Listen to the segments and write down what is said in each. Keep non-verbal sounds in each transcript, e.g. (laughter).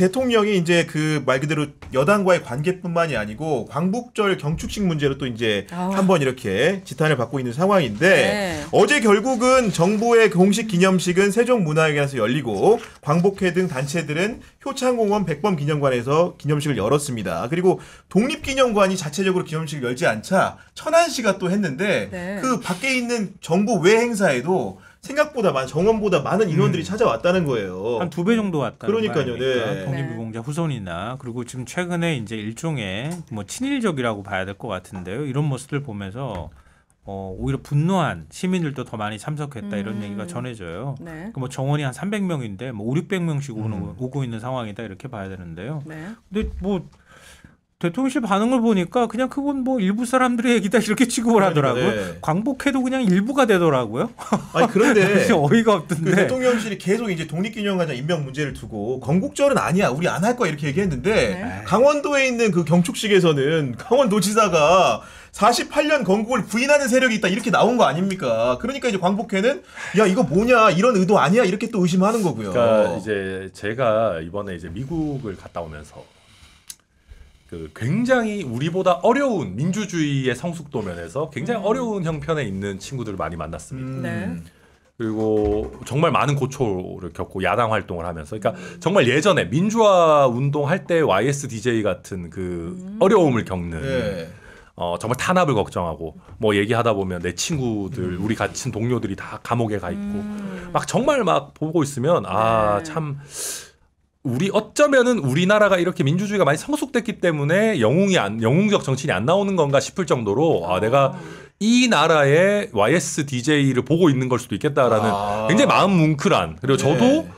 대통령이 이제 그 말 그대로 여당과의 관계뿐만이 아니고 광복절 경축식 문제로 또 이제 아. 한번 이렇게 지탄을 받고 있는 상황인데 네. 어제 결국은 정부의 공식 기념식은 세종문화회관에서 열리고 광복회 등 단체들은 효창공원 백범기념관에서 기념식을 열었습니다. 그리고 독립기념관이 자체적으로 기념식을 열지 않자 천안시가 또 했는데 네. 그 밖에 있는 정부 외 행사에도 생각보다 많, 정원보다 많은 음. 인원들이 음. 찾아왔다는 거예요. 한 두 배 정도 왔다. 그러니까요. 네. 독립유공자 후손이나 그리고 지금 최근에 이제 일종의 뭐 친일적이라고 봐야 될 것 같은데요. 이런 모습을 보면서 어, 오히려 분노한 시민들도 더 많이 참석했다 이런 음. 얘기가 전해져요. 네. 그뭐 그러니까 정원이 한 300명인데 뭐 5, 600명씩 오는, 음. 오고 있는 상황이다 이렇게 봐야 되는데요. 네. 근데 뭐 대통령실 반응을 보니까 그냥 그건 뭐 일부 사람들의 얘기다 이렇게 취급을 네, 하더라고요. 네. 광복회도 그냥 일부가 되더라고요. 아니 그런데 (laughs) 어이가 없던데 그 대통령실이 계속 이제 독립기념관장 임명 문제를 두고 건국절은 아니야 우리 안 할 거야 이렇게 얘기했는데 네. 강원도에 있는 그 경축식에서는 강원도지사가 48년 건국을 부인하는 세력이 있다 이렇게 나온 거 아닙니까? 그러니까 이제 광복회는 야 이거 뭐냐 이런 의도 아니야 이렇게 또 의심하는 거고요. 그러니까 이제 제가 이번에 이제 미국을 갔다 오면서 그 굉장히 우리보다 어려운 민주주의의 성숙도 면에서 굉장히 음. 어려운 형편에 있는 친구들을 많이 만났습니다. 음. 네. 음. 그리고 정말 많은 고초를 겪고 야당 활동을 하면서 그러니까 정말 예전에 민주화 운동할 때 YSDJ 같은 그 음. 어려움을 겪는 네. 어, 정말 탄압을 걱정하고 뭐 얘기하다 보면 내 친구들 음. 우리 같은 동료들이 다 감옥에 가 있고 음. 막 정말 막 보고 있으면 아참 네. 우리 어쩌면은 우리나라가 이렇게 민주주의가 많이 성숙됐기 때문에 영웅이 안 영웅적 정치인이 안 나오는 건가 싶을 정도로 아 내가 아. 이 나라의 YS DJ를 보고 있는 걸 수도 있겠다라는 아. 굉장히 마음 뭉클한 그리고 네. 저도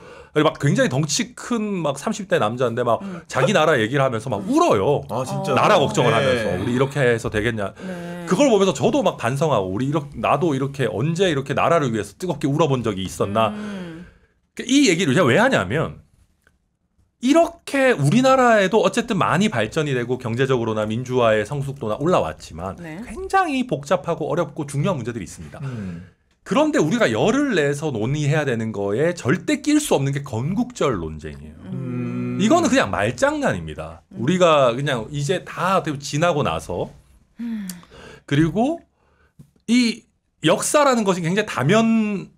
막 굉장히 덩치 큰 막 30대 남자인데 막 음. 자기 나라 얘기를 하면서 막 울어요. 아, 진짜. 나라 걱정을 네. 하면서 우리 이렇게 해서 되겠냐. 네. 그걸 보면서 저도 막 반성하고 우리 이렇게 나도 이렇게 언제 이렇게 나라를 위해서 뜨겁게 울어본 적이 있었나. 음. 이 얘기를 제가 왜 하냐면 이렇게 우리나라에도 어쨌든 많이 발전이 되고 경제적으로나 민주화의 성숙도나 올라왔지만 네. 굉장히 복잡하고 어렵고 중요한 문제들이 있습니다. 음. 그런데 우리가 열을 내서 논의해야 되는 거에 절대 낄 수 없는 게 건국절 논쟁이에요. 음. 음. 이거는 그냥 말장난입니다. 음. 우리가 그냥 이제 다 지나고 나서 음. 그리고 이 역사라는 것이 굉장히 다면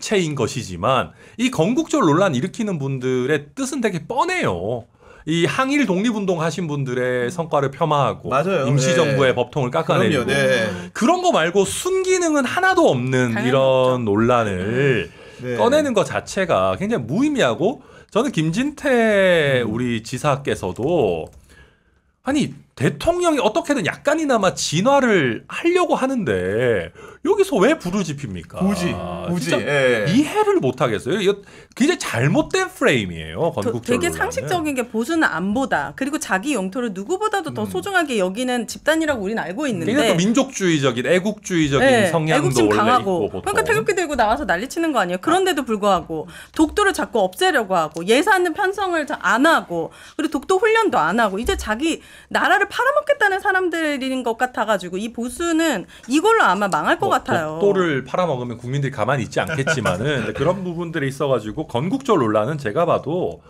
체인 것이지만 이 건국절 논란 일으키는 분들의 뜻은 되게 뻔해요. 이 항일 독립운동 하신 분들의 성과를 폄하하고 맞아요. 임시정부의 네. 법통을 깎아내리고 네. 그런 거 말고 순기능은 하나도 없는 이런 없죠. 논란을 네. 꺼내는 것 자체가 굉장히 무의미하고 저는 김진태 음. 우리 지사께서도 아니 대통령이 어떻게든 약간이나마 진화를 하려고 하는데 여기서 왜 부르짖힙니까? 우지, 우지. 아, 예. 이해를 못 하겠어요. 굉장히 잘못된 프레임이에요. 건국적으로 되게 상식적인 게 보수는 안보다 그리고 자기 영토를 누구보다도 더 음. 소중하게 여기는 집단이라고 우리는 알고 있는데 굉장히 민족주의적인 애국주의적인 네, 성향도 애국심 강하고 있고, 그러니까 태극기 들고 나와서 난리치는 거 아니에요. 그런데도 불구하고 독도를 자꾸 없애려고 하고 예산은 편성을 안 하고 그리고 독도 훈련도 안 하고 이제 자기 나라를 팔아먹겠다는 사람들인 것 같아가지고 이 보수는 이걸로 아마 망할 것 뭐, 같아요. 독도를 팔아먹으면 국민들이 가만히 있지 않겠지만은 (laughs) 그런 부분들이 있어가지고 건국절 논란은 제가 봐도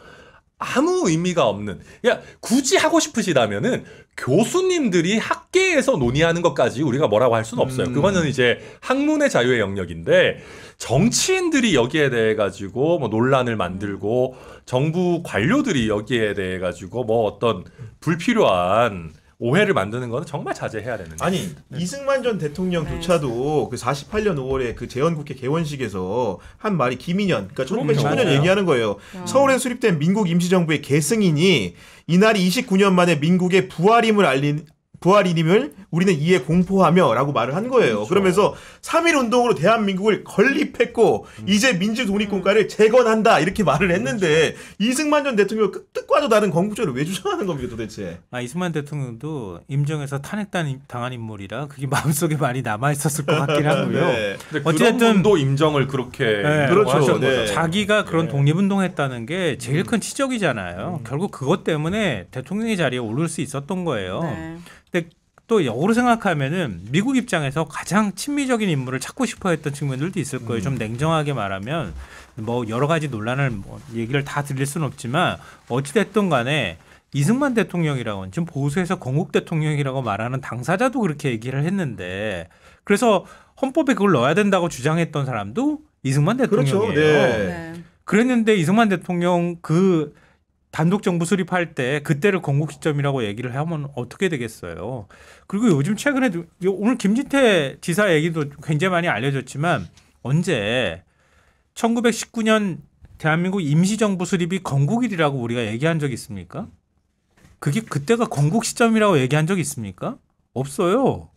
아무 의미가 없는. 그 굳이 하고 싶으시다면은 교수님들이 학계에서 논의하는 것까지 우리가 뭐라고 할 수는 없어요. 음. 그거는 이제 학문의 자유의 영역인데 정치인들이 여기에 대해 가지고 뭐 논란을 만들고 정부 관료들이 여기에 대해 가지고 뭐 어떤 불필요한 오해를 만드는 거는 정말 자제해야 되는 거예 아니 네. 이승만 전 대통령조차도 네. 그 48년 5월에 그 재헌국회 개원식에서 한 말이 김인현 그러니까 1915년 얘기하는 거예요. 어. 서울에 수립된 민국 임시정부의 계승인이 이날이 29년 만에 민국의 부활임을 알린 부활이님을 우리는 이에 공포하며라고 말을 한 거예요. 그렇죠. 그러면서 3 1 운동으로 대한민국을 건립했고 음. 이제 민주 독립국가를 재건한다 이렇게 말을 했는데 그렇죠. 이승만 전 대통령 뜻과도 다른 건국제를 왜 주장하는 겁니까 도대체? 아 이승만 대통령도 임정에서 탄핵당 한 인물이라 그게 (laughs) 마음속에 많이 남아 있었을 것 같긴 (laughs) 하고요. 네. 어쨌든 도 임정을 그렇게 네. 그렇죠. 네. 자기가 그런 네. 독립운동했다는 게 제일 음. 큰 치적이잖아요. 음. 결국 그것 때문에 대통령의 자리에 오를 수 있었던 거예요. 네. 근데 또 역으로 생각하면은 미국 입장에서 가장 친미적인 인물을 찾고 싶어 했던 측면들도 있을 거예요. 음. 좀 냉정하게 말하면 뭐 여러 가지 논란을 뭐 얘기를 다 들릴 수는 없지만 어찌됐든 간에 이승만 대통령이라고 지금 보수에서 건국 대통령이라고 말하는 당사자도 그렇게 얘기를 했는데 그래서 헌법에 그걸 넣어야 된다고 주장했던 사람도 이승만 그렇죠. 대통령이에요. 그렇죠. 네. 그랬는데 이승만 대통령 그 단독 정부 수립할 때 그때를 건국 시점이라고 얘기를 하면 어떻게 되겠어요. 그리고 요즘 최근에 오늘 김진태 지사 얘기도 굉장히 많이 알려졌지만 언제 1919년 대한민국 임시정부 수립이 건국일이라고 우리가 얘기한 적 있습니까? 그게 그때가 건국 시점이라고 얘기한 적 있습니까? 없어요.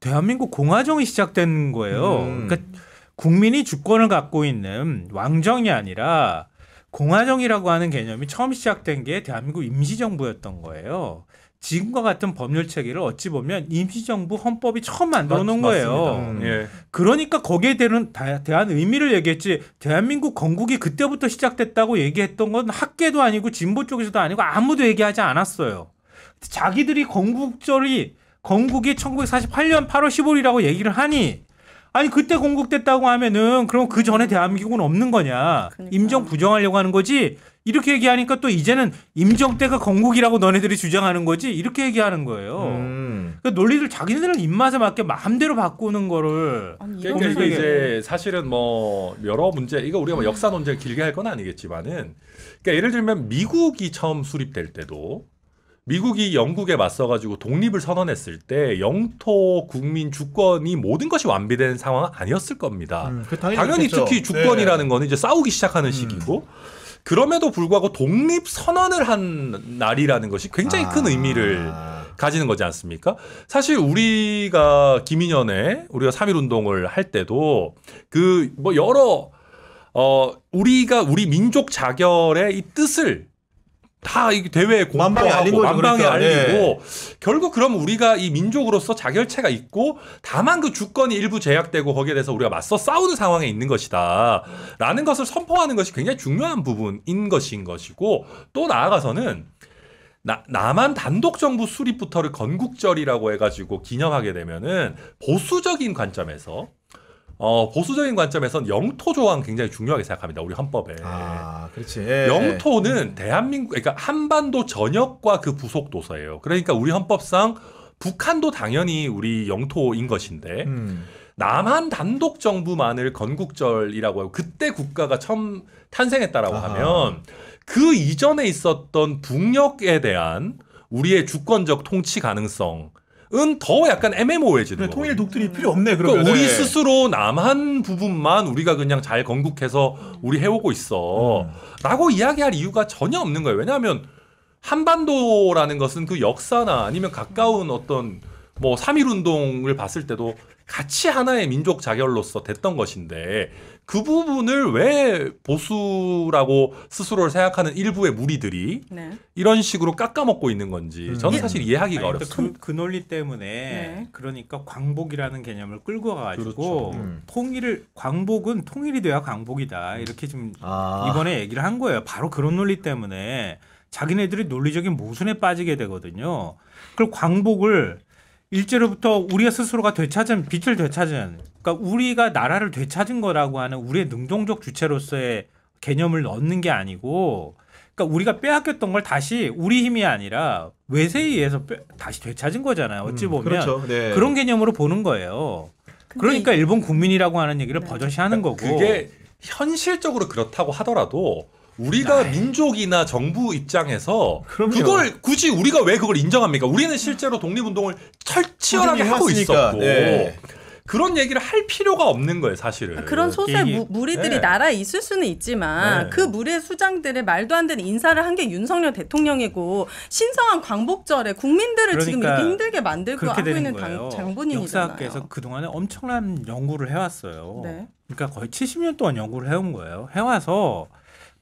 대한민국 공화정이 시작된 거예요. 음. 그러니까 국민이 주권을 갖고 있는 왕정이 아니라 공화정이라고 하는 개념이 처음 시작된 게 대한민국 임시정부였던 거예요. 지금과 같은 법률 체계를 어찌 보면 임시정부 헌법이 처음 만들어 놓은 거예요. 음. 예. 그러니까 거기에 대한, 대한 의미를 얘기했지 대한민국 건국이 그때부터 시작됐다고 얘기했던 건 학계도 아니고 진보 쪽에서도 아니고 아무도 얘기하지 않았어요. 자기들이 건국절이 건국이 1948년 8월 15일이라고 얘기를 하니 아니 그때 공격됐다고 하면은 그럼 그 전에 대한민국은 없는 거냐? 그러니까. 임정 부정하려고 하는 거지. 이렇게 얘기하니까 또 이제는 임정 때가 건국이라고 너네들이 주장하는 거지 이렇게 얘기하는 거예요. 음. 그러니까 논리들 자기네들 입맛에 맞게 마음대로 바꾸는 거를 아니, 그러니까 이게 이제 사실은 뭐 여러 문제 이거 우리가 뭐 역사 논쟁 길게 할 건 아니겠지만은 그러니까 예를 들면 미국이 처음 수립될 때도 미국이 영국에 맞서가지고 독립을 선언했을 때 영토 국민 주권이 모든 것이 완비된 상황은 아니었을 겁니다. 음, 그 당연히, 당연히 특히 주권이라는 네. 거는 이제 싸우기 시작하는 음. 시기고 그럼에도 불구하고 독립 선언을 한 날이라는 것이 굉장히 아. 큰 의미를 가지는 거지 않습니까? 사실 우리가 김인년에 우리가 삼일 운동을 할 때도 그 뭐 여러 어 우리가 우리 민족 자결의 이 뜻을 다이 대회에 방에 알린 공고 만방에 알리고 결국 그럼 우리가 이 민족으로서 자결체가 있고 다만 그 주권이 일부 제약되고 거기에 대해서 우리가 맞서 싸우는 상황에 있는 것이다라는 것을 선포하는 것이 굉장히 중요한 부분인 것인 것이고 또 나아가서는 나, 남한 단독 정부 수립부터를 건국절이라고 해가지고 기념하게 되면은 보수적인 관점에서 어, 보수적인 관점에선 영토 조항 굉장히 중요하게 생각합니다. 우리 헌법에. 아, 그렇지. 예, 영토는 예. 대한민국, 그러니까 한반도 전역과 그 부속 도서예요. 그러니까 우리 헌법상 북한도 당연히 우리 영토인 것인데 음. 남한 단독 정부만을 건국절이라고 하고 그때 국가가 처음 탄생했다라고 아하. 하면 그 이전에 있었던 북녘에 대한 우리의 주권적 통치 가능성 은더 약간 애매모호해지는 네, 통일 독들이 필요 없네 그러면 그러니까 우리 네. 스스로 남한 부분만 우리가 그냥 잘 건국해서 우리 해오고 있어라고 음. 이야기할 이유가 전혀 없는 거예요 왜냐하면 한반도라는 것은 그 역사나 아니면 가까운 어떤 뭐 삼일 운동을 봤을 때도 같이 하나의 민족 자결로서 됐던 것인데 그 부분을 왜 보수라고 스스로를 생각하는 일부의 무리들이 네. 이런 식으로 깎아먹고 있는 건지 음. 저는 사실 이해하기가 아니, 어렵습니다. 그, 그, 논리 때문에 네. 그러니까 광복이라는 개념을 끌고 가가지고 그렇죠. 음. 통일을 광복은 통일이 돼야 광복이다 이렇게 지금 아. 이번에 얘기를 한 거예요. 바로 그런 논리 때문에 자기네들이 논리적인 모순에 빠지게 되거든요. 그걸 광복을 일제로부터 우리의 스스로가 되찾은 빛을 되찾은 그러니까 우리가 나라를 되찾은 거라고 하는 우리의 능동적 주체로서의 개념을 넣는 게 아니고 그러니까 우리가 빼앗겼던 걸 다시 우리 힘이 아니라 외세에 의해서 빼, 다시 되찾은 거잖아요. 어찌 음, 보면 음, 그렇죠. 네. 그런 개념으로 보는 거예요. 그러니까 일본 국민이라고 하는 얘기를 네. 버젓이 하는 그러니까 거고 그게 현실적으로 그렇다고 하더라도 우리가 나이. 네. 민족이나 정부 입장에서 그럼요. 그걸 굳이 우리가 왜 그걸 인정합니까? 우리는 실제로 독립운동을 철치열하게 하고 있었고 네. 그런 얘기를 할 필요가 없는 거예요, 사실은. 그런 소설의 무, 리들이 네. 나라에 있을 수는 있지만 네. 그 무리의 수장들의 말도 안 되는 인사를 한 게 윤석열 대통령이고 신성한 광복절에 국민들을 그러니까 지금 이렇게 그러니까 힘들게 만들고 하고 있는 당, 장본인이잖아요. 역사학계에서 그동안에 엄청난 연구를 해왔어요. 네. 그러니까 거의 70년 동안 연구를 해온 거예요. 해와서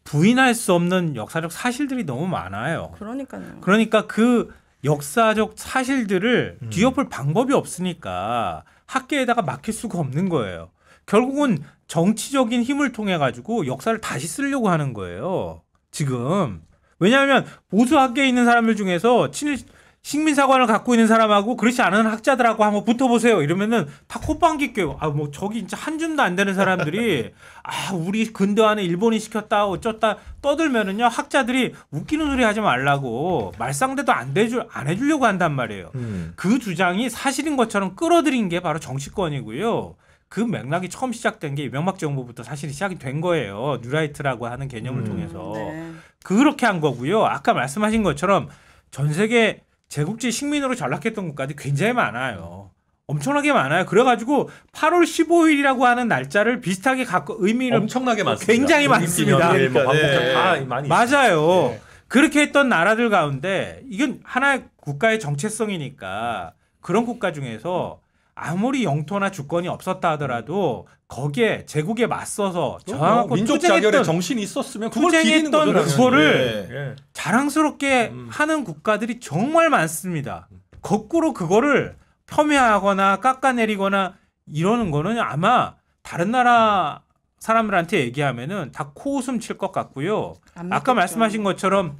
부인할 수 없는 역사적 사실들이 너무 많아요. 그러니까요. 그러니까 그 역사적 사실들을 음. 뒤엎을 방법이 없으니까 학계에다가 맡길 수가 없는 거예요. 결국은 정치적인 힘을 통해 가지고 역사를 다시 쓰려고 하는 거예요. 지금 왜냐하면 보수 학계에 있는 사람들 중에서 친일 식민사관을 갖고 있는 사람하고 그렇지 않은 학자들하고 한번 붙어보세요. 이러면은 다 콧방귀 껴요. 아, 뭐 저기 진짜 한 줌도 안 되는 사람들이 아, 우리 근대화는 일본이 시켰다, 어쩌다 떠들면은요. 학자들이 웃기는 소리 하지 말라고 말상대도 안, 돼 줄, 안 해주려고 한단 말이에요. 음. 그 주장이 사실인 것처럼 끌어들인 게 바로 정치권이고요. 그 맥락이 처음 시작된 게명막 정부부터 사실 시작이 된 거예요. 뉴라이트라고 하는 개념을 음. 통해서. 네. 그렇게 한 거고요. 아까 말씀하신 것처럼 전 세계 제국제 식민으로 전락했던 것까지 굉장히 많아요. 엄청나게 많아요. 그래가지고 8월 15일이라고 하는 날짜를 비슷하게 갖고 의미를 엄청나게 뭐 많습니다. 굉장히 많습니다. 뭐 예, 그러니까, 네. 많이 맞아요. 네. 그렇게 했던 나라들 가운데 이건 하나의 국가의 정체성이니까 그런 국가 중에서 아무리 영토나 주권이 없었다 하더라도 거기에 제국에 맞서서 저항하고 민족 투했던 자결의 정신이 있었으면 그걸 기리는 거를 예. 예. 자랑스럽게 음. 하는 국가들이 정말 많습니다. 거꾸로 그거를 폄훼하거나 깎아내리거나 이러는 거는 아마 다른 나라 사람들한테 얘기하면은 다 코웃음 칠 것 같고요. 아까 말씀하신 것처럼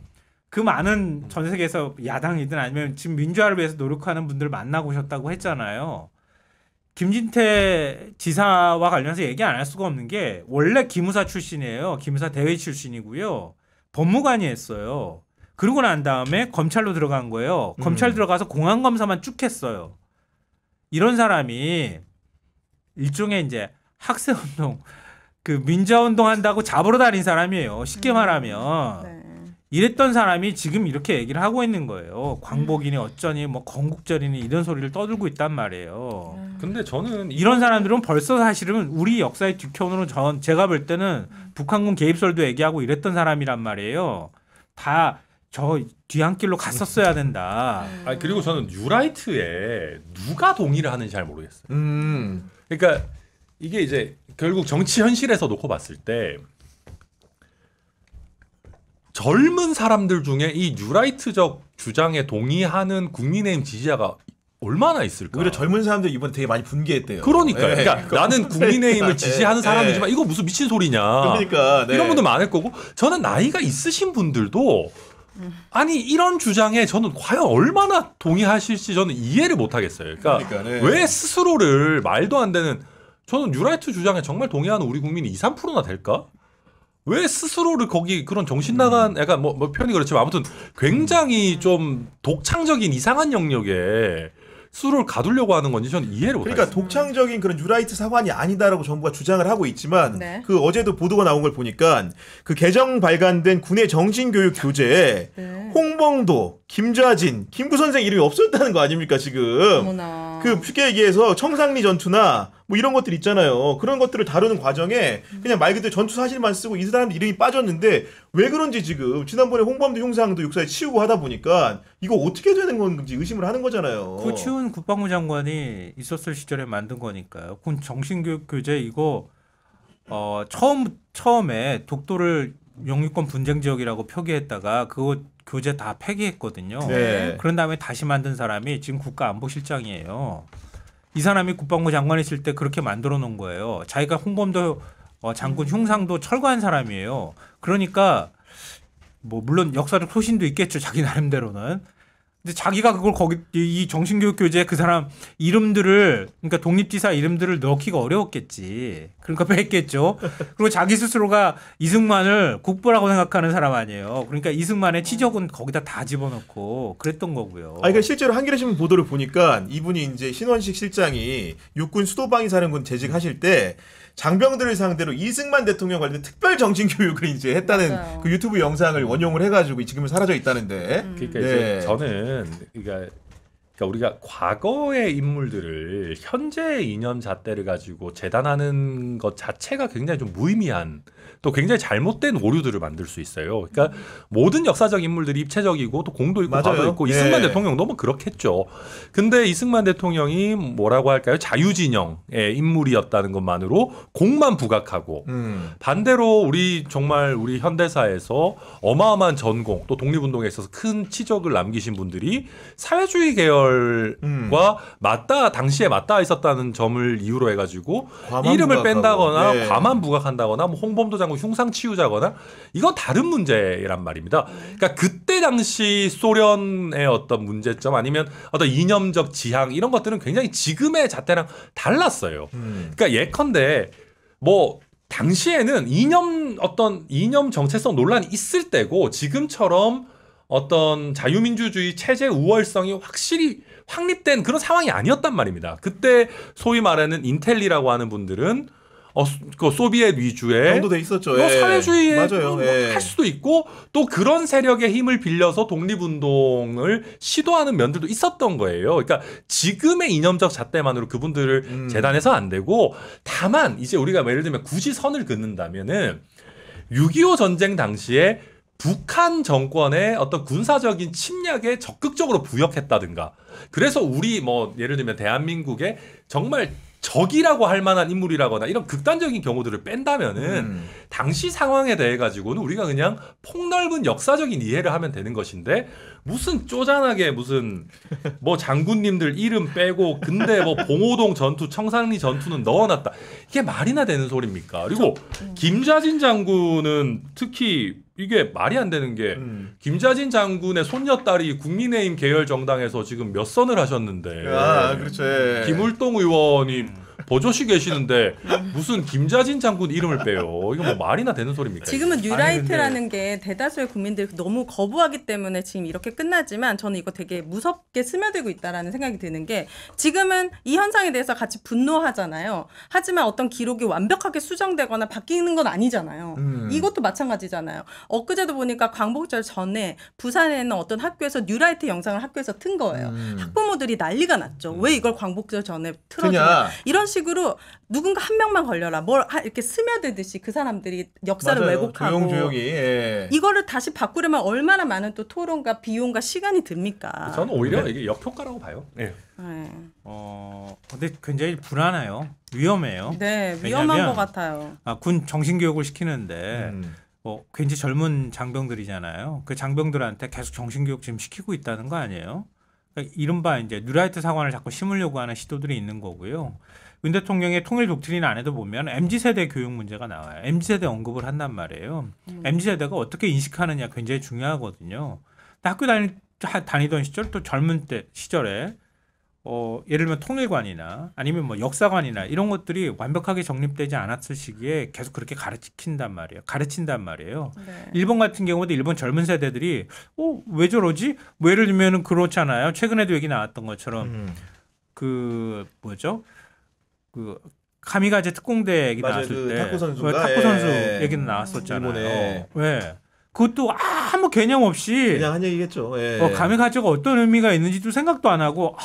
그 많은 전 세계에서 야당이든 아니면 지금 민주화를 위해서 노력하는 분들 만나고 오셨다고 했잖아요. 김진태 지사와 관련해서 얘기 안 할 수가 없는 게 원래 기무사 출신이에요. 기무사 대회 출신이고요. 법무관이 했어요. 그러고 난 다음에 검찰로 들어간 거예요. 음. 검찰 들어가서 공안 검사만 쭉 했어요. 이런 사람이 일종의 이제 학생 운동 그 민자 운동 한다고 잡으러 다닌 사람이에요. 쉽게 음. 말하면. 네. 이랬던 사람이 지금 이렇게 얘기를 하고 있는 거예요. 광복이니 어쩌니 뭐 건국절이니 이런 소리를 떠들고 있단 말이에요. 음. 근데 저는 이런 사람들은 벌써 사실은 우리 역사의 뒤편으로 전 제가 볼 때는 북한군 개입설도 얘기하고 이랬던 사람이란 말이에요. 다 저 뒤안길로 갔었어야 된다. 아 그리고 저는 뉴라이트에 누가 동의를 하는지 잘 모르겠어요. 음. 그러니까 이게 이제 결국 정치 현실에서 놓고 봤을 때 젊은 사람들 중에 이 뉴라이트적 주장에 동의하는 국민의힘 지지자가 얼마나 있을까? 오히려 젊은 사람들 이번에 되게 많이 분개했대요. 그러니까요. 네. 그러니까 그 나는 국민의힘을 그 (laughs) 지지하는 예, 사람이지만 네. 이거 무슨 미친 소리냐. 그러니까 네. 이런 분들 많을 거고 저는 나이가 있으신 분들도 아니 이런 주장에 저는 과연 얼마나 동의하실지 저는 이해를 못 하겠어요. 그러니까, 그러니까, 네. 왜 스스로를 말도 안 되는 저는 뉴라이트 주장에 정말 동의하는 우리 국민이 2, 3%나 될까? 왜 스스로를 거기 그런 정신 나간 음. 약간 뭐, 뭐 표현이 그렇지만 아무튼 굉장히 좀 독창적인 이상한 영역에 수스로를 가두려고 하는 건지 저는 이해를 못해요. 그러니까 독창적인 그런 유라이트 사관이 아니다라고 정부가 주장을 하고 있지만 네. 그 어제도 보도가 나온 걸 보니까 그 개정 발간된 군의 정신교육 교재에 네. 홍범도, 김좌진, 김부 선생 이름이 없었다는 거 아닙니까 지금? 어머나. 그 쉽게 얘기해서 청상리 전투나 뭐 이런 것들 있잖아요. 그런 것들을 다루는 과정에 그냥 말 그대로 전투 사실만 쓰고 이 사람 이름이 빠졌는데 왜 그런지 지금 지난번에 홍범도 형상도 육사에 치우고 하다 보니까 이거 어떻게 되는 건지 의심을 하는 거잖아요. 그 치운 국방부 장관이 있었을 시절에 만든 거니까요. 군 정신교육 교재 이거 어 처음 처음에 독도를 영유권 분쟁 지역이라고 표기했다가 그거 교재 다 폐기했거든요. 네. 그런 다음에 다시 만든 사람이 지금 국가안보실장이에요. 이 사람이 국방부 장관 있을 때 그렇게 만들어 놓은 거예요. 자기가 홍범도 어, 장군 흉상도 음. 철거한 사람이에요. 그러니까 뭐 물론 역사적 소신도 있겠죠. 자기 나름대로는. 근데 자기가 그걸 거기 이 정신교육 교재에 그 사람 이름들을 그러니까 독립지사 이름들을 넣기가 어려웠겠지. 그러니까 뺐겠죠. 그리고 자기 스스로가 이승만을 국보라고 생각하는 사람 아니에요. 그러니까 이승만의 치적은 거기다 다 집어넣고 그랬던 거고요. 아 그러니까 실제로 한겨레 신문 보도를 보니까 이분이 이제 신원식 실장이 육군 수도방위사령군 재직하실 때 장병들을 상대로 이승만 대통령 관련 특별 정신 교육을 이제 했다는 맞아요. 그 유튜브 영상을 원용을 해가지고 지금은 사라져 있다는데. 음. 그러니까 이제 네. 저는 그러니까. 그러니까 우리가 과거의 인물들을 현재의 이념 잣대를 가지고 재단하는 것 자체가 굉장히 좀 무의미한 또 굉장히 잘못된 오류들을 만들 수 있어요. 그러니까 모든 역사적 인물들이 입체적이고 또 공도 있고 과도 있고 예. 이승만 대통령 너무 뭐 그렇겠죠. 근데 이승만 대통령이 뭐라고 할까요? 자유진영의 인물이었다는 것만으로 공만 부각하고 음. 반대로 우리 정말 우리 현대사에서 어마어마한 전공 또 독립운동에 있어서 큰 치적을 남기신 분들이 사회주의 계열과 음. 맞다 당시에 맞닿아 있었다는 점을 이유로 해가지고 이름을 부각하고. 뺀다거나 예. 과만 부각한다거나 뭐 홍범도 장 사상후 흉상 치유자거나 이건 다른 문제란 말입니다. 그러니까 그때 당시 소련의 어떤 문제점 아니면 어떤 이념적 지향 이런 것들은 굉장히 지금의 자태랑 달랐어요. 음. 그러니까 예컨대 뭐 당시에는 이념 어떤 이념 정체성 논란이 있을 때고 지금처럼 어떤 자유민주주의 체제 우월성이 확실히 확립된 그런 상황이 아니었단 말입니다. 그때 소위 말하는 인텔리라고 하는 분들은 어, 그 소비엣 위주의 형도돼 있었죠. 뭐 예. 사회주의에 맞아요. 뭐 예. 할 수도 있고 또 그런 세력의 힘을 빌려서 독립운동을 시도하는 면들도 있었던 거예요. 그러니까 지금의 이념적 잣대만으로 그분들을 음. 재단해서 안 되고 다만 이제 우리가 뭐 예를 들면 굳이 선을 긋는다면은 6.25 전쟁 당시에 북한 정권의 어떤 군사적인 침략에 적극적으로 부역했다든가. 그래서 우리 뭐 예를 들면 대한민국의 정말 적이라고 할 만한 인물이라거나 이런 극단적인 경우들을 뺀다면은 음. 당시 상황에 대해 가지고는 우리가 그냥 폭넓은 역사적인 이해를 하면 되는 것인데 무슨 쪼잔하게 무슨 뭐 장군님들 이름 빼고 근데 뭐 봉오동 전투 청산리 전투는 넣어놨다 이게 말이나 되는 소리입니까 그리고 음. 김자진 장군은 특히 이게 말이 안 되는 게 음. 김자진 장군의 손녀딸이 국민의힘 계열 정당에서 지금 몇 선을 하셨는데 아, 그렇죠. 예. 김울동 의원이 음. 버젓이 계시는데 무슨 김자진 장군 이름을 빼요. 이거 뭐 말이나 되는 소리입니까? 지금은 뉴라이트라는 아니, 게 대다수의 국민들이 너무 거부하기 때문에 지금 이렇게 끝나지만 저는 이거 되게 무섭게 스며들고 있다라는 생각이 드는 게 지금은 이 현상에 대해서 같이 분노하잖아요. 하지만 어떤 기록이 완벽하게 수정되거나 바뀌는 건 아니잖아요. 음. 이것도 마찬가지잖아요. 엊그제도 보니까 광복절 전에 부산에 있는 어떤 학교에서 뉴라이트 영상을 학교에서 튼 거예요. 음. 학부모들이 난리가 났죠. 음. 왜 이걸 광복절 전에 틀어주냐. 이런 식으로 누군가 한 명만 걸려라. 뭘 이렇게 스며들듯이 그 사람들이 역사를 맞아요. 왜곡하고 조용조용히 예. 이거를 다시 바꾸려면 얼마나 많은 또 토론과 비용과 시간이 듭니까? 저는 오히려 네. 이게 역효과라고 봐요. 예. 네. 어 근데 굉장히 불안해요. 위험해요. 네, 위험한 것 같아요. 아, 군 정신 교육을 시키는데 음. 뭐 굉장히 젊은 장병들이잖아요. 그 장병들한테 계속 정신 교육 지금 시키고 있다는 거 아니에요? 그러니까 이른바 이제 뉴라이트 상황을 자꾸 심으려고 하는 시도들이 있는 거고요. 윤 대통령의 통일 독트린 안에도 보면 mz 세대 교육 문제가 나와요. mz 세대 언급을 한단 말이에요. 음. mz 세대가 어떻게 인식하느냐 굉장히 중요하거든요. 학교 다니, 다니던 시절 또 젊은 때 시절에 어, 예를 들면 통일관이나 아니면 뭐 역사관이나 이런 것들이 완벽하게 정립되지 않았을 시기에 계속 그렇게 가르친단 말이에요. 가르친단 말이에요. 네. 일본 같은 경우도 일본 젊은 세대들이 어, 왜 저러지? 뭐 예를 들면은 그렇잖아요. 최근에도 얘기 나왔던 것처럼 음. 그 뭐죠? 그 카미가제 특공대 얘기 나왔을 그때 탁구 선수그 탁구 선수 예. 얘기는 나왔었잖아요. 왜본 어. 예. 그것도 아무 개념 없이 그냥 한 얘기겠죠. 예. 어, 가미가제가 어떤 의미가 있는지도 생각도 안 하고 아,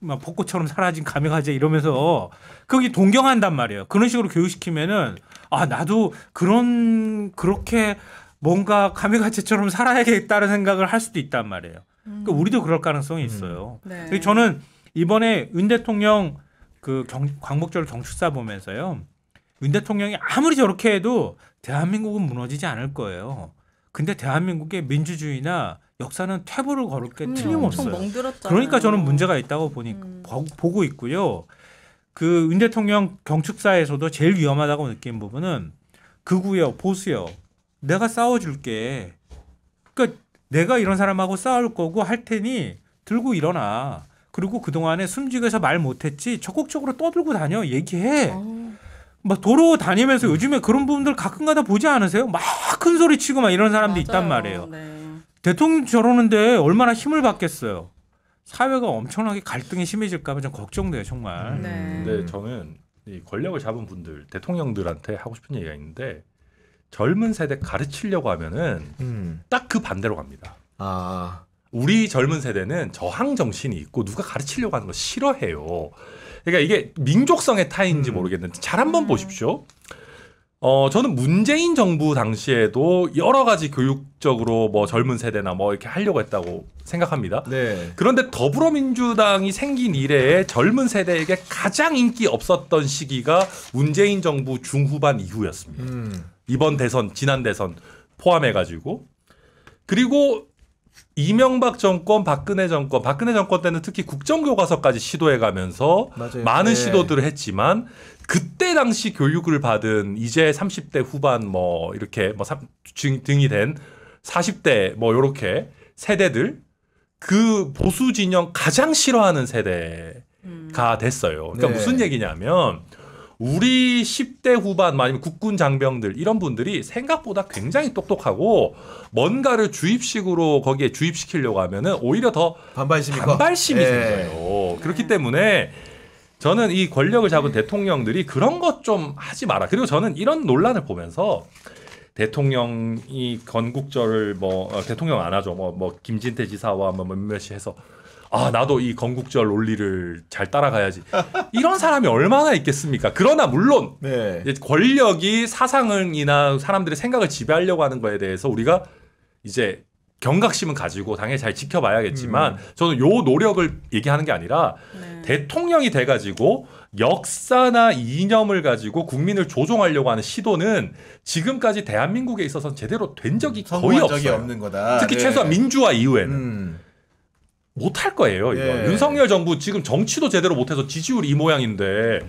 막 벚꽃처럼 사라진 가미가제 이러면서 거기 동경한단 말이에요. 그런 식으로 교육시키면은 아 나도 그런 그렇게 뭔가 가미가제처럼 살아야겠다는 생각을 할 수도 있단 말이에요. 그러니까 음. 그러니까 우리도 그럴 가능성이 있어요. 음. 네. 저는 이번에 윤 대통령 그 경, 광복절 경축사 보면서요. 윤 대통령이 아무리 저렇게 해도 대한민국은 무너지지 않을 거예요. 근데 대한민국의 민주주의나 역사는 퇴보를 걸을게 음, 틀림없어요. 그러니까 저는 문제가 있다고 보니 음. 보, 고 있고요. 그 윤 대통령 경축사에서도 제일 위험하다고 느낀 부분은 그구요 보수요 내가 싸워줄게. 그러니까 내가 이런 사람하고 싸울 거고 할 테니 들고 일어나. 그리고 그동안에 숨죽여서 말 못했지 적극적으로 떠들고 다녀 얘기해. 어. 막 도로 다니면서 요즘에 그런 부분들 가끔가다 보지 않으세요? 막 큰 소리 치고 막 이런 사람도 맞아요. 있단 말이에요. 네. 대통령 저러는데 얼마나 힘을 받겠어요. 사회가 엄청나게 갈등이 심해질까봐 좀 걱정돼요, 정말. 네. 근데 저는 이 권력을 잡은 분들, 대통령들한테 하고 싶은 얘기가 있는데 젊은 세대 가르치려고 하면은 음. 딱그 반대로 갑니다. 아. 우리 젊은 세대는 저항 정신이 있고 누가 가르치려고 하는 걸 싫어해요. 그러니까 이게 민족성의 타인지 음. 모르겠는데 잘 한번 음. 보십시오. 어, 저는 문재인 정부 당시에도 여러 가지 교육적으로 뭐 젊은 세대나 뭐 이렇게 하려고 했다고 생각합니다. 네. 그런데 더불어민주당이 생긴 이래에 젊은 세대에게 가장 인기 없었던 시기가 문재인 정부 중후반 이후였습니다. 음. 이번 대선, 지난 대선 포함해가지고. 그리고 이명박 정권, 박근혜 정권, 박근혜 정권 때는 특히 국정교과서까지 시도해가면서 많은 네. 시도들을 했지만 그때 당시 교육을 받은 이제 30대 후반 뭐 이렇게 뭐 등, 등이 된 40대 뭐 요렇게 세대들 그 보수 진영 가장 싫어하는 세대가 음. 됐어요. 그러니까 네. 무슨 얘기냐면 우리 10대 후반 뭐 아니면 국군 장병들 이런 분들이 생각보다 굉장히 똑똑하고 뭔가를 주입식으로 거기에 주입시키려고 하면은 오히려 더 반발심이 반발심이 생겨요. 예. 그렇기 때문에 저는 이 권력을 잡은 대통령들이 그런 것 좀 하지 마라. 그리고 저는 이런 논란을 보면서 대통령이 건국절을 뭐 어, 대통령 안 하죠. 뭐, 뭐 김진태 지사와 뭐 몇몇이 해서 아 나도 이 건국절 논리를 잘 따라가야지 이런 사람이 얼마나 있겠습니까? 그러나 물론 네. 권력이 사상이나 사람들의 생각을 지배하려고 하는 거에 대해서 우리가 이제 경각심은 가지고 당연히 잘 지켜봐야겠지만 음. 저는 요 노력을 얘기하는 게 아니라 네. 대통령이 돼가지고 역사나 이념을 가지고 국민을 조종하려고 하는 시도는 지금까지 대한민국에 있어서 제대로 된 적이 음, 거의 없어요. 적이 특히 네. 최소한 민주화 이후에는. 음. 못할 거예요. 이거. 예. 윤석열 정부 지금 정치도 제대로 못해서 지지율 이 모양인데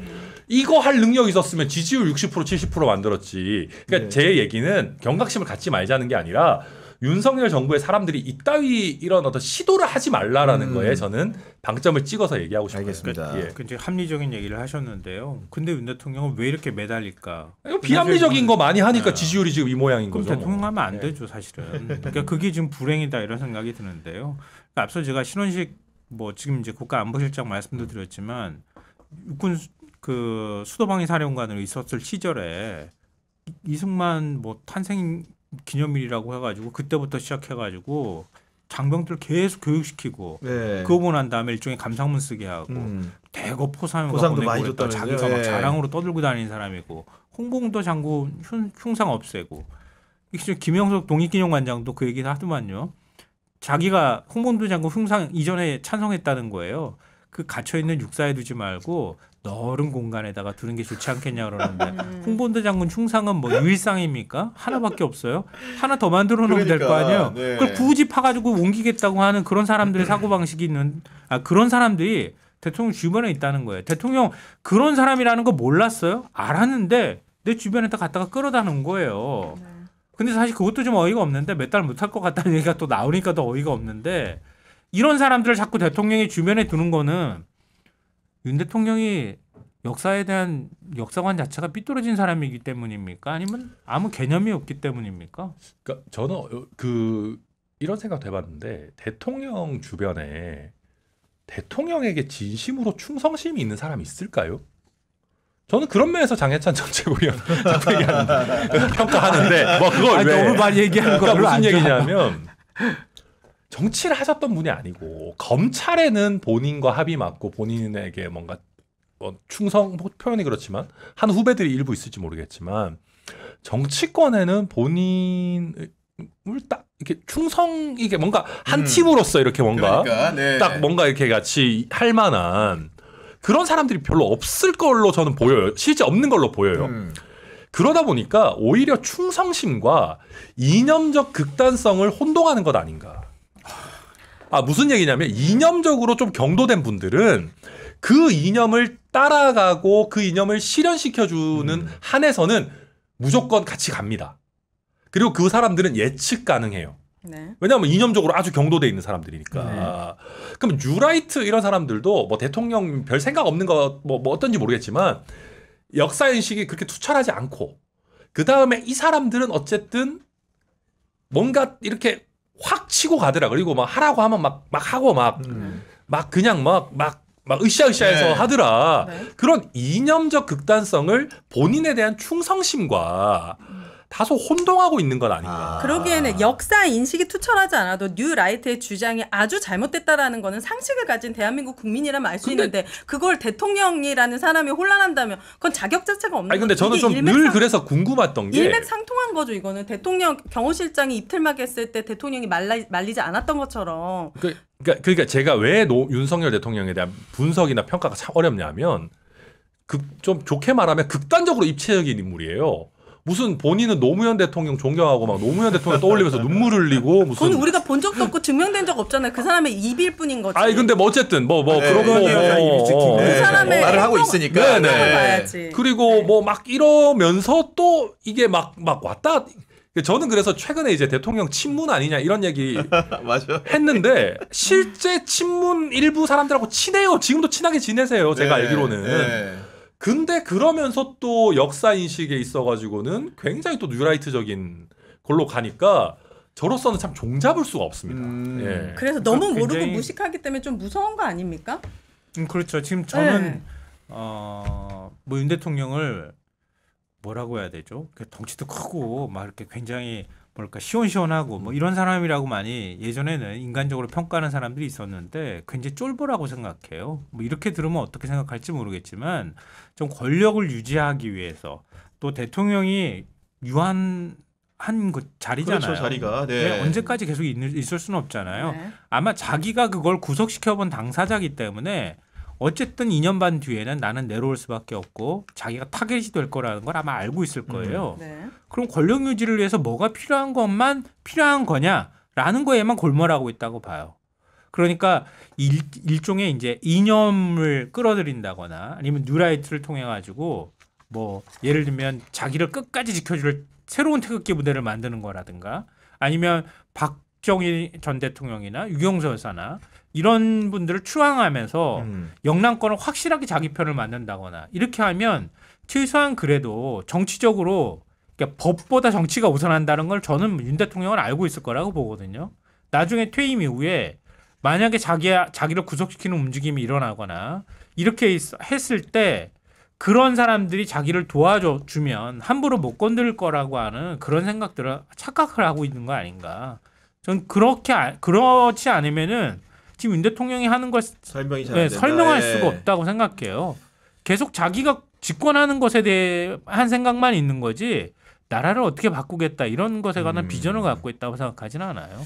이거 할 능력 있었으면 지지율 60% 70% 만들었지. 그러니까 네. 제 얘기는 경각심을 갖지 말자는 게 아니라 윤석열 정부의 사람들이 이따위 이런 어떤 시도를 하지 말라라는 음. 거에 저는 방점을 찍어서 얘기하고 싶어요. 알겠습니다. 그러니까, 예. 그, 예. 굉장히 합리적인 얘기를 하셨는데요. 근데 윤 대통령은 왜 이렇게 매달릴까? 비합리적인 거 많이 하니까 네. 지지율이 지금 이 모양인 거죠. 뭐. 대통령 하면 안 네. 되죠, 사실은. 그러니까 그게 지금 불행이다 이런 생각이 드는데요. 그러니까 앞서 제가 신원식 뭐 지금 이제 국가안보실장 말씀도 드렸지만 육군 그 수도방위 사령관으로 있었을 시절에 이승만 뭐 탄생 기념일이라고 해가지고 그때부터 시작해가지고 장병들 계속 교육시키고 네. 그거 보고 난 다음에 일종의 감상문 쓰게 하고 음. 대거 포상을 보내 많이 줬다 자기가 막 예. 자랑으로 떠들고 다니는 사람이고 홍공도 장군 흉상 없애고 김영석 독립기념관장도 그 얘기를 하더만요. 자기가 홍범도 장군 흉상 이전에 찬성했다는 거예요. 그 갇혀 있는 육사에 두지 말고 넓은 공간에다가 두는 게 좋지 않겠냐 그러는데 음. 홍범도 장군 흉상은 뭐 유일상입니까? 하나밖에 없어요. 하나 더 만들어 놓으면 그러니까, 될거 아니에요. 네. 그걸 굳이 파가지고 옮기겠다고 하는 그런 사람들의 사고 방식이 있는 아 그런 사람들이 대통령 주변에 있다는 거예요. 대통령 그런 사람이라는 거 몰랐어요? 알았는데 내 주변에다 갖다가 끌어다 놓은 거예요. 네. 근데 사실 그것도 좀 어이가 없는데 몇 달 못할 것 같다는 (laughs) 얘기가 또 나오니까 더 어이가 없는데 이런 사람들을 자꾸 대통령의 주변에 두는 거는 윤 대통령이 역사에 대한 역사관 자체가 삐뚤어진 사람이기 때문입니까? 아니면 아무 개념이 없기 때문입니까? 그러니까 저는 어, 그 이런 생각도 해봤는데 대통령 주변에 대통령에게 진심으로 충성심이 있는 사람이 있을까요? 저는 그런 면에서 장해찬 전체고위원 (laughs) (laughs) 평가하는데 아, 네. 뭐 그걸 아니, 왜 너무 많이 얘기하는 그러니까 거 무슨 얘기냐면 정치를 하셨던 분이 아니고 검찰에는 본인과 합이 맞고 본인에게 뭔가 뭐 충성 표현이 그렇지만 한 후배들이 일부 있을지 모르겠지만 정치권에는 본인을 딱 이렇게 충성 이게 뭔가 한 음. 팀으로서 이렇게 뭔가 그러니까, 네. 딱 네. 뭔가 이렇게 같이 할 만한 그런 사람들이 별로 없을 걸로 저는 보여요. 실제 없는 걸로 보여요. 음. 그러다 보니까 오히려 충성심과 이념적 극단성을 혼동하는 것 아닌가. 아, 무슨 얘기냐면 이념적으로 좀 경도된 분들은 그 이념을 따라가고 그 이념을 실현시켜주는 음. 한에서는 무조건 같이 갑니다. 그리고 그 사람들은 예측 가능해요. 네. 왜냐하면 이념적으로 아주 경도돼 있는 사람들이니까. 네. 그럼 뉴라이트 이런 사람들도 뭐 대통령 별 생각 없는 거뭐 뭐 어떤지 모르겠지만 역사 인식이 그렇게 투철하지 않고 그 다음에 이 사람들은 어쨌든 뭔가 이렇게 확 치고 가더라. 그리고 막 하라고 하면 막 막 하고 막막 음. 막 그냥 막 막 막, 으쌰으쌰해서 네. 하더라. 네. 그런 이념적 극단성을 본인에 대한 충성심과 음. 다소 혼동하고 있는 건 아닌가. 아. 그러기에는 역사 인식이 투철하지 않아도 뉴 라이트의 주장이 아주 잘못됐다라는 거는 상식을 가진 대한민국 국민이라면 알 수 있는데 그걸 대통령이라는 사람이 혼란한다면 그건 자격 자체가 없는 거죠. 근데 저는 좀 늘 그래서 궁금했던 게 일맥상통한 거죠. 이거는 대통령 경호실장이 입틀막 했을 때 대통령이 말라, 말리지 않았던 것처럼. 그, 그러니까, 그러니까 제가 왜 노, 윤석열 대통령에 대한 분석이나 평가가 참 어렵냐면 그, 좀 좋게 말하면 극단적으로 입체적인 인물이에요. 무슨 본인은 노무현 대통령 존경하고 막 노무현 대통령 떠올리면서 (laughs) 눈물 흘리고 무슨 그건 우리가 본 적도 없고 증명된 적 없잖아요. 그 사람의 입일 뿐인 거지. 아니 근데 뭐 어쨌든 뭐뭐 뭐 네, 그런 거. 뭐, 그 사람의 뭐 말을 하고 있으니까. 네네. 네. 네. 그리고 네. 뭐막 이러면서 또 이게 막 막 왔다. 저는 그래서 최근에 이제 대통령 친문 아니냐 이런 얘기 (laughs) 했는데 실제 친문 일부 사람들하고 친해요. 지금도 친하게 지내세요. 제가 네, 알기로는. 네. 근데 그러면서 또 역사 인식에 있어가지고는 굉장히 또 뉴라이트적인 걸로 가니까 저로서는 참 종잡을 수가 없습니다. 음. 예. 그래서 그러니까 너무 모르고 굉장히... 무식하기 때문에 좀 무서운 거 아닙니까? 음, 그렇죠. 지금 저는 네. 어, 뭐윤 대통령을 뭐라고 해야 되죠? 그 덩치도 크고 막 이렇게 굉장히 뭘까 시원시원하고 뭐 이런 사람이라고 많이 예전에는 인간적으로 평가하는 사람들이 있었는데 굉장히 쫄보라고 생각해요. 뭐 이렇게 들으면 어떻게 생각할지 모르겠지만 좀 권력을 유지하기 위해서 또 대통령이 유한 한그 자리잖아요. 그렇죠, 자리가 네. 네, 언제까지 계속 있, 있을 수는 없잖아요. 네. 아마 자기가 그걸 구속시켜본 당사자기 때문에 어쨌든 2년 반 뒤에는 나는 내려올 수밖에 없고 자기가 타겟이 될 거라는 걸 아마 알고 있을 거예요. 음. 네. 그럼 권력 유지를 위해서 뭐가 필요한 것만 필요한 거냐라는 거에만 골몰하고 있다고 봐요. 그러니까 일, 일종의 이제 이념을 끌어들인다거나 아니면 뉴라이트를 통해 가지고 뭐 예를 들면 자기를 끝까지 지켜줄 새로운 태극기 부대를 만드는 거라든가 아니면 박정희 전 대통령이나 유경수 여사나 이런 분들을 추앙하면서 음. 영남권을 확실하게 자기 편을 만든다거나 이렇게 하면 최소한 그래도 정치적으로 그러니까 법보다 정치가 우선한다는 걸 저는 윤 대통령은 알고 있을 거라고 보거든요. 나중에 퇴임 이후에 만약에 자기 자기를 구속시키는 움직임이 일어나거나 이렇게 했을 때 그런 사람들이 자기를 도와주면 줘 함부로 못 건들 거라고 하는 그런 생각들을 착각을 하고 있는 거 아닌가. 전 그렇게 아, 그렇지 않으면은 지금 윤 대통령이 하는 걸 설명이 잘 네, 설명할 예. 수가 없다고 생각해요. 계속 자기가 집권하는 것에 대해 한 생각만 있는 거지 나라를 어떻게 바꾸겠다 이런 것에 관한 음. 비전을 갖고 있다고 생각하지는 않아요.